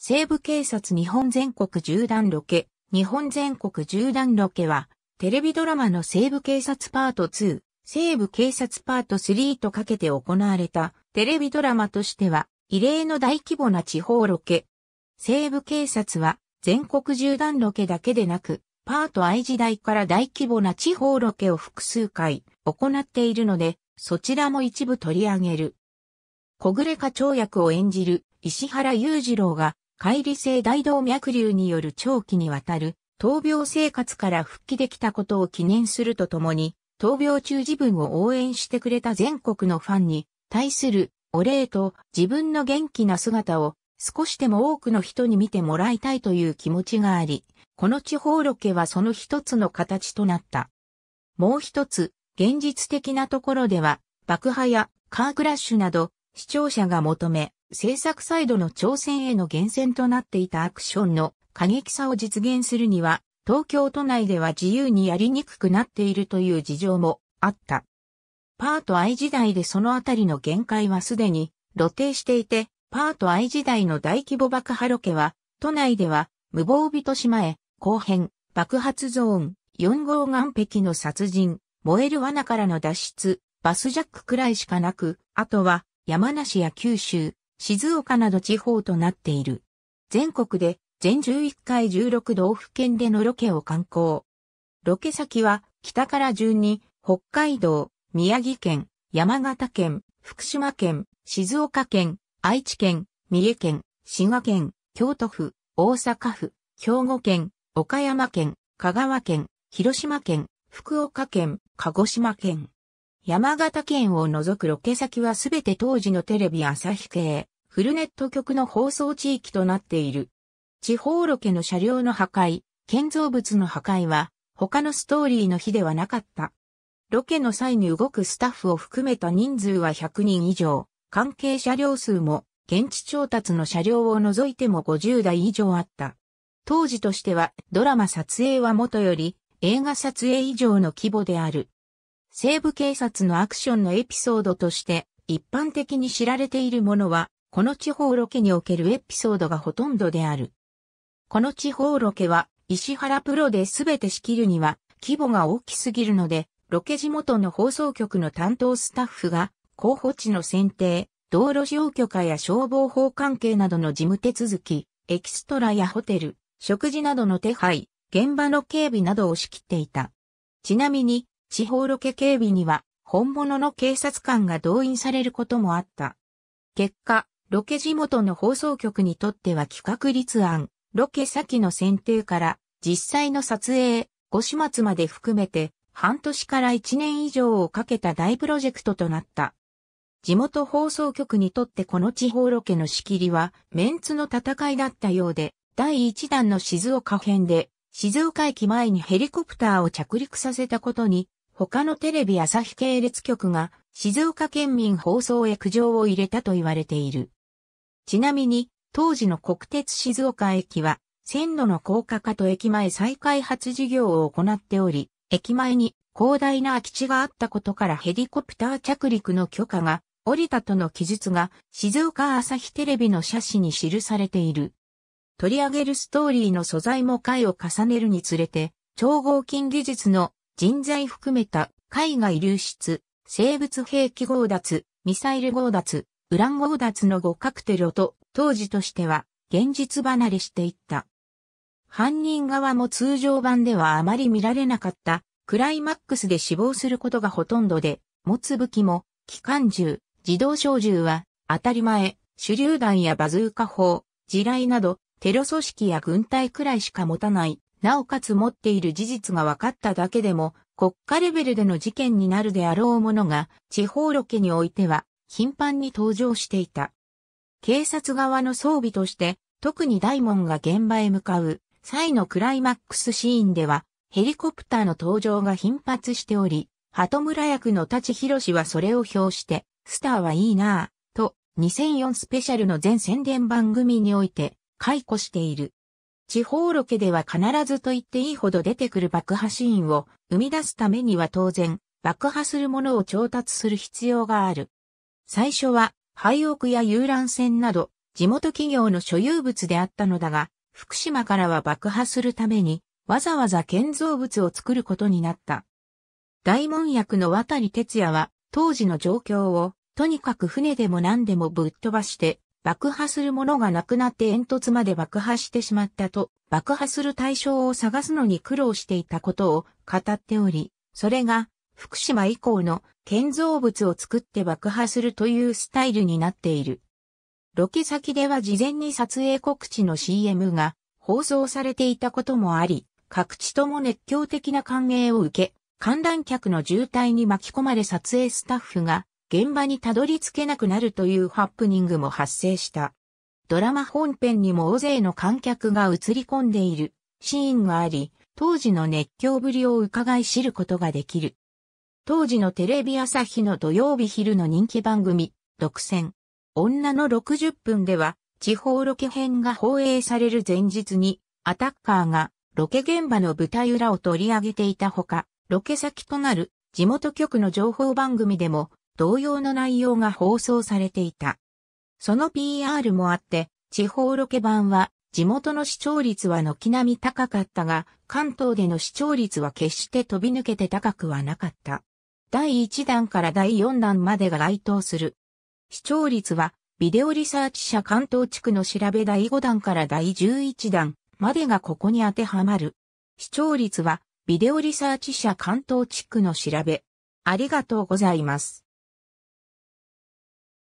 西部警察日本全国縦断ロケ。日本全国縦断ロケは、テレビドラマの西部警察パート2、西部警察パート3とかけて行われた、テレビドラマとしては、異例の大規模な地方ロケ。西部警察は、全国縦断ロケだけでなく、パート愛時代から大規模な地方ロケを複数回行っているので、そちらも一部取り上げる。小暮課長役を演じる石原裕次郎が乖離性大動脈瘤による長期にわたる闘病生活から復帰できたことを記念するとともに、闘病中自分を応援してくれた全国のファンに対するお礼と自分の元気な姿を少しでも多くの人に見てもらいたいという気持ちがあり、この地方ロケはその一つの形となった。もう一つ、現実的なところでは、爆破やカークラッシュなど視聴者が求め、制作サイドの挑戦への源泉となっていたアクションの過激さを実現するには、東京都内では自由にやりにくくなっているという事情もあった。パート I 時代でそのあたりの限界はすでに露呈していて、パート I 時代の大規模爆破ロケは、都内では無防備と島へ、後編、爆発ゾーン、4号岸壁の殺人、燃える罠からの脱出、バスジャックくらいしかなく、あとは山梨や九州、静岡など地方となっている。全国で全11回16道府県でのロケを観光。ロケ先は北から順に北海道、宮城県、山形県、福島県、静岡県、愛知県、三重県、滋賀県、京都府、大阪府、兵庫県、岡山県、香川県、広島県、福岡県、鹿児島県。山形県を除くロケ先はすべて当時のテレビ朝日系、フルネット局の放送地域となっている。地方ロケの車両の破壊、建造物の破壊は、他のストーリーの日ではなかった。ロケの際に動くスタッフを含めた人数は100人以上、関係車両数も、現地調達の車両を除いても50台以上あった。当時としては、ドラマ撮影はもとより、映画撮影以上の規模である。西部警察のアクションのエピソードとして一般的に知られているものは、この地方ロケにおけるエピソードがほとんどである。この地方ロケは、石原プロで全て仕切るには、規模が大きすぎるので、ロケ地元の放送局の担当スタッフが、候補地の選定、道路上許可や消防法関係などの事務手続き、エキストラやホテル、食事などの手配、現場の警備などを仕切っていた。ちなみに、地方ロケ警備には本物の警察官が動員されることもあった。結果、ロケ地元の放送局にとっては企画立案、ロケ先の選定から実際の撮影、ご始末まで含めて半年から1年以上をかけた大プロジェクトとなった。地元放送局にとってこの地方ロケの仕切りはメンツの戦いだったようで、第1弾の静岡編で静岡駅前にヘリコプターを着陸させたことに他のテレビ朝日系列局が静岡県民放送へ苦情を入れたと言われている。ちなみに、当時の国鉄静岡駅は、線路の高架化と駅前再開発事業を行っており、駅前に広大な空き地があったことからヘリコプター着陸の許可が降りたとの記述が静岡朝日テレビの写真に記されている。取り上げるストーリーの素材も回を重ねるにつれて、超合金技術の人材含めた海外流出、生物兵器強奪、ミサイル強奪、ウラン強奪の5カクテロと当時としては現実離れしていった。犯人側も通常版ではあまり見られなかったクライマックスで死亡することがほとんどで、持つ武器も機関銃、自動小銃は当たり前、手榴弾やバズーカ砲、地雷などテロ組織や軍隊くらいしか持たないなおかつ持っている事実が分かっただけでも、国家レベルでの事件になるであろうものが、地方ロケにおいては、頻繁に登場していた。警察側の装備として、特に大門が現場へ向かう際のクライマックスシーンでは、ヘリコプターの登場が頻発しており、鳩村役の立博はそれを表して、スターはいいなぁ、と、2004スペシャルの全宣伝番組において、解雇している。地方ロケでは必ずと言っていいほど出てくる爆破シーンを生み出すためには当然、爆破するものを調達する必要がある。最初は、廃屋や遊覧船など、地元企業の所有物であったのだが、福島からは爆破するために、わざわざ建造物を作ることになった。大門役の渡哲也は、当時の状況を、とにかく船でも何でもぶっ飛ばして、爆破するものがなくなって煙突まで爆破してしまったと、爆破する対象を探すのに苦労していたことを語っており、それが福島以降の建造物を作って爆破するというスタイルになっている。ロケ先では事前に撮影告知の CM が放送されていたこともあり、各地とも熱狂的な歓迎を受け、観覧客の渋滞に巻き込まれ撮影スタッフが現場にたどり着けなくなるというハプニングも発生した。ドラマ本編にも大勢の観客が映り込んでいるシーンがあり、当時の熱狂ぶりを伺い知ることができる。当時のテレビ朝日の土曜日昼の人気番組、独占。女の60分では、地方ロケ編が放映される前日に、アタッカーがロケ現場の舞台裏を取り上げていたほか、ロケ先となる地元局の情報番組でも同様の内容が放送されていた。その PR もあって、地方ロケ版は地元の視聴率は軒並み高かったが、関東での視聴率は決して飛び抜けて高くはなかった。第1弾から第4弾までが該当する。視聴率は、ビデオリサーチ社関東地区の調べ第5弾から第11弾までがここに当てはまる。視聴率は、ビデオリサーチ社関東地区の調べ。ありがとうございます。